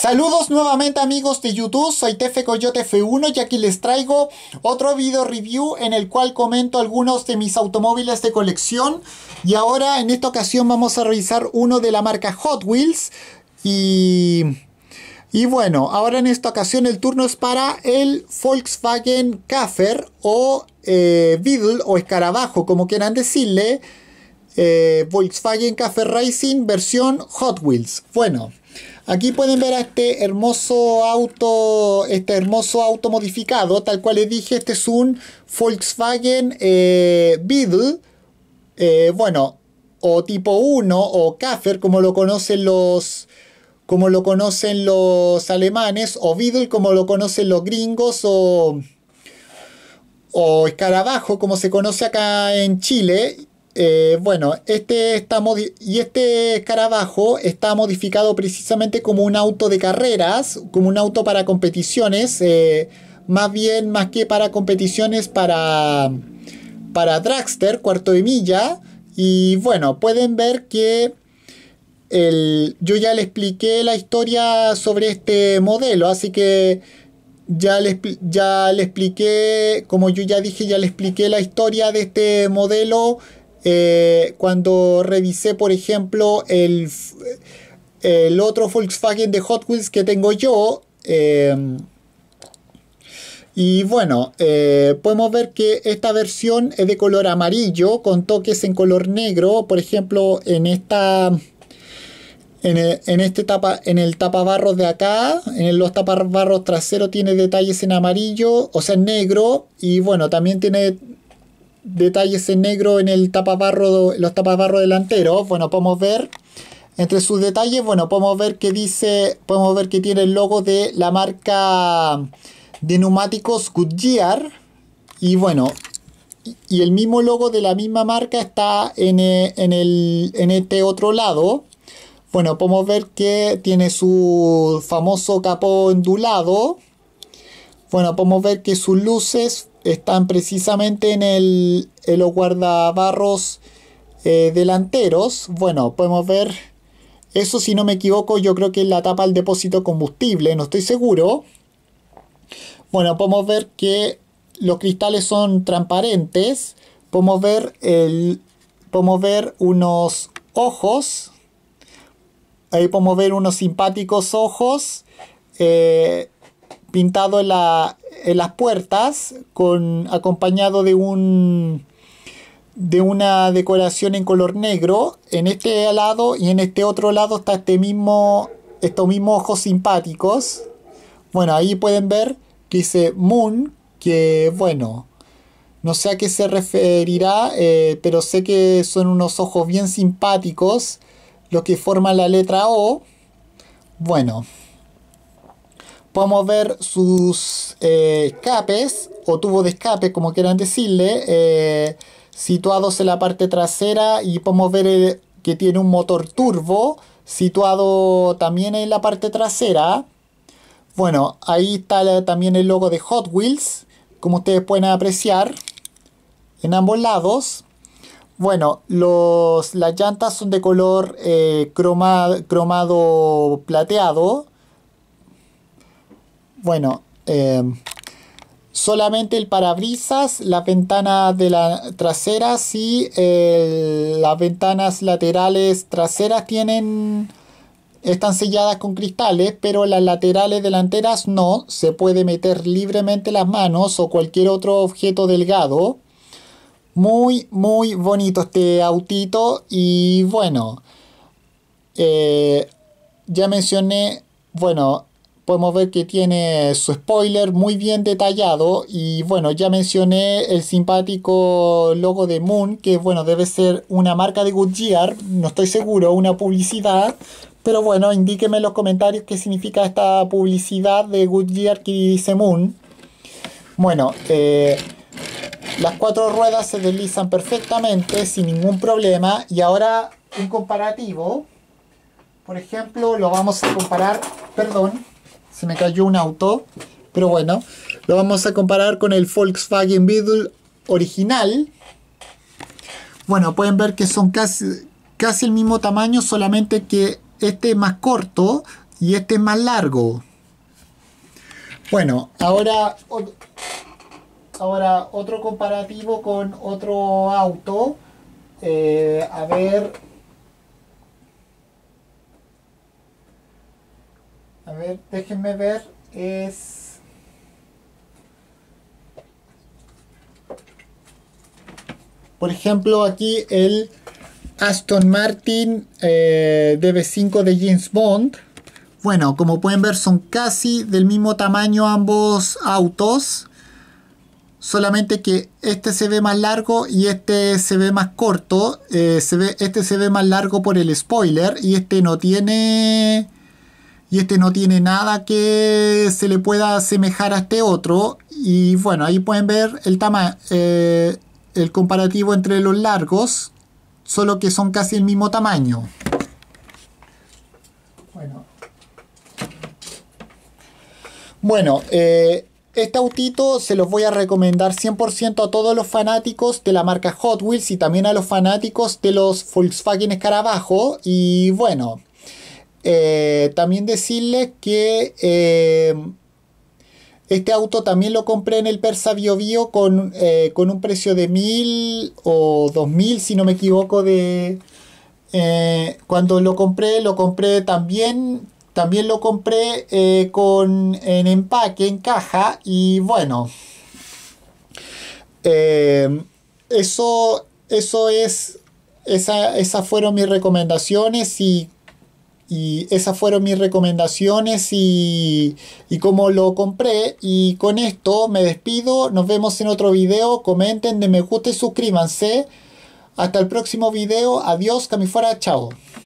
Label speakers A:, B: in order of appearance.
A: Saludos nuevamente amigos de YouTube, soy Tefe Coyote F1 y aquí les traigo otro video review en el cual comento algunos de mis automóviles de colección y ahora en esta ocasión vamos a revisar uno de la marca Hot Wheels y... Y bueno, ahora en esta ocasión el turno es para el Volkswagen Kaffer o eh, Beetle o Escarabajo, como quieran decirle, eh, Volkswagen café Racing versión Hot Wheels. Bueno, Aquí pueden ver a este hermoso auto, este hermoso auto modificado, tal cual les dije, este es un Volkswagen eh, Beetle, eh, bueno, o tipo 1 o Kaffer, como lo conocen los como lo conocen los alemanes, o Beetle como lo conocen los gringos, o, o escarabajo como se conoce acá en Chile, eh, bueno, este está y este escarabajo está modificado precisamente como un auto de carreras, como un auto para competiciones, eh, más bien más que para competiciones para, para dragster, cuarto de milla. Y bueno, pueden ver que yo ya le expliqué la historia sobre este modelo, así que ya ya le expliqué, como yo ya dije, ya le expliqué la historia de este modelo eh, cuando revisé, por ejemplo, el, el, otro Volkswagen de Hot Wheels que tengo yo. Em, y bueno, eh, podemos ver que esta versión es de color amarillo con toques en color negro. Por ejemplo, en esta... En, el, en este en el tapabarros de acá, en los tapabarros trasero tiene detalles en amarillo, o sea, en negro, y bueno, también tiene detalles en negro en el tapabarro, los tapabarros delanteros. Bueno, podemos ver entre sus detalles, bueno, podemos ver que dice, podemos ver que tiene el logo de la marca de neumáticos Goodyear y bueno, y el mismo logo de la misma marca está en, eh, en, en este otro lado. Bueno, podemos ver que tiene su famoso capó ondulado. Bueno, podemos ver que sus luces están precisamente en, el, los guardabarros eh, delanteros. Bueno, podemos ver eso si no me equivoco, yo creo que es la tapa del depósito combustible, no estoy seguro. Bueno, podemos ver que los cristales son transparentes. Podemos ver, el, podemos ver unos ojos. Ahí podemos ver unos simpáticos ojos eh, Pintado en la, en las puertas con acompañado de un de una decoración en color negro en este lado y en este otro lado está este mismo estos mismos ojos simpáticos bueno ahí pueden ver que dice moon que bueno no sé a qué se referirá eh, pero sé que son unos ojos bien simpáticos los que forman la letra o bueno podemos ver sus eh, escapes o tubo de escape, como quieran decirle, eh, situados en la parte trasera y podemos ver eh, que tiene un motor turbo situado también en la parte trasera. Bueno, ahí está también el logo de Hot Wheels, como ustedes pueden apreciar, en ambos lados. Bueno, las llantas son de color cromado plateado bueno, eh, solamente el parabrisas, las ventanas de la traseras y eh, las ventanas laterales traseras tienen están selladas con cristales, pero las laterales delanteras no, se puede meter libremente las manos o cualquier otro objeto delgado. Muy, muy bonito este autito y bueno, eh, ya mencioné, bueno, podemos ver que tiene su spoiler muy bien detallado y bueno, ya mencioné el simpático logo de Moon, que bueno, debe ser una marca de Goodyear, no estoy seguro, una publicidad, pero bueno, indíqueme en los comentarios qué significa esta publicidad de Goodyear que dice Moon. Bueno, eh, las cuatro ruedas se deslizan perfectamente, sin ningún problema. Y ahora un comparativo. Por ejemplo, lo vamos a comparar, perdón, se me cayó un auto, pero bueno, lo vamos a comparar con el Volkswagen Beetle original. Bueno, pueden ver que son casi, casi el mismo tamaño, solamente que este es más corto y este es más largo. Bueno, ahora, ahora otro comparativo con otro auto. Eh, a ver, A ver, déjenme ver. Es... Por ejemplo, aquí el Aston Martin eh, DB5 de James Bond. Bueno, como pueden ver son casi del mismo tamaño ambos autos. Solamente que este se ve más largo y este se ve más corto. Eh, se ve, este se ve más largo por el spoiler y este no tiene y este no tiene nada que se le pueda asemejar a este otro. Y bueno, ahí pueden ver el tamaño, eh, el comparativo entre los largos, solo que son casi el mismo tamaño. Bueno, bueno eh, este autito se los voy a recomendar 100% a todos los fanáticos de la marca Hot Wheels y también a los fanáticos de los Volkswagen Escarabajo. Y bueno, eh, también decirles que eh, este auto también lo compré en el Persa Bio, Bio con, eh, un precio de 1000 o 2000, si no me equivoco, de... cuando lo compré, lo compré también, también lo compré con, en empaque, en caja, y bueno, eso, eso es, esas fueron mis recomendaciones y y esas fueron mis recomendaciones y, y cómo lo compré. Y con esto me despido. Nos vemos en otro video. Comenten, den me gusta y suscríbanse. Hasta el próximo video. Adiós, fuera. Chao.